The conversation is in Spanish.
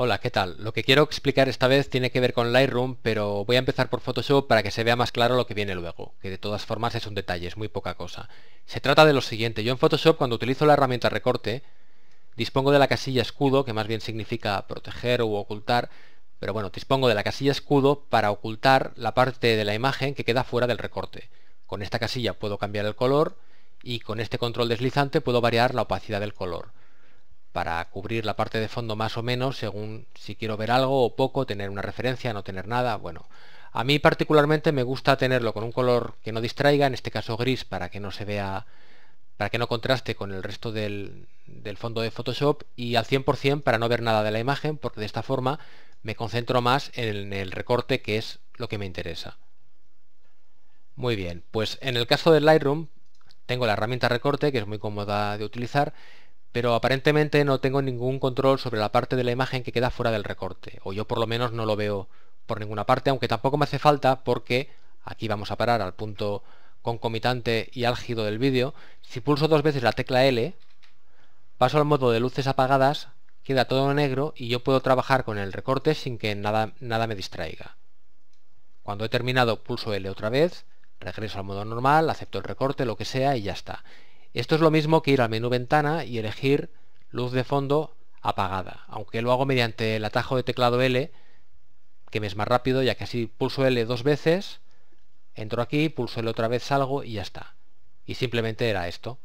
Hola, ¿qué tal? Lo que quiero explicar esta vez tiene que ver con Lightroom, pero voy a empezar por Photoshop para que se vea más claro lo que viene luego, que de todas formas es un detalle, es muy poca cosa. Se trata de lo siguiente, yo en Photoshop cuando utilizo la herramienta recorte, dispongo de la casilla escudo, que más bien significa proteger u ocultar, pero bueno, dispongo de la casilla escudo para ocultar la parte de la imagen que queda fuera del recorte. Con esta casilla puedo cambiar el color y con este control deslizante puedo variar la opacidad del color para cubrir la parte de fondo más o menos según si quiero ver algo o poco, tener una referencia, no tener nada, bueno. A mí particularmente me gusta tenerlo con un color que no distraiga, en este caso gris, para que no se vea, para que no contraste con el resto del, del fondo de Photoshop y al 100% para no ver nada de la imagen, porque de esta forma me concentro más en el recorte que es lo que me interesa. Muy bien, pues en el caso del Lightroom tengo la herramienta recorte que es muy cómoda de utilizar, pero aparentemente no tengo ningún control sobre la parte de la imagen que queda fuera del recorte, o yo por lo menos no lo veo por ninguna parte, aunque tampoco me hace falta porque aquí vamos a parar al punto concomitante y álgido del vídeo, si pulso dos veces la tecla L, paso al modo de luces apagadas, queda todo negro y yo puedo trabajar con el recorte sin que nada, nada me distraiga. Cuando he terminado pulso L otra vez, regreso al modo normal, acepto el recorte, lo que sea y ya está. Esto es lo mismo que ir al menú ventana y elegir luz de fondo apagada, aunque lo hago mediante el atajo de teclado L, que me es más rápido, ya que así pulso L dos veces, entro aquí, pulso L otra vez, salgo y ya está. Y simplemente era esto.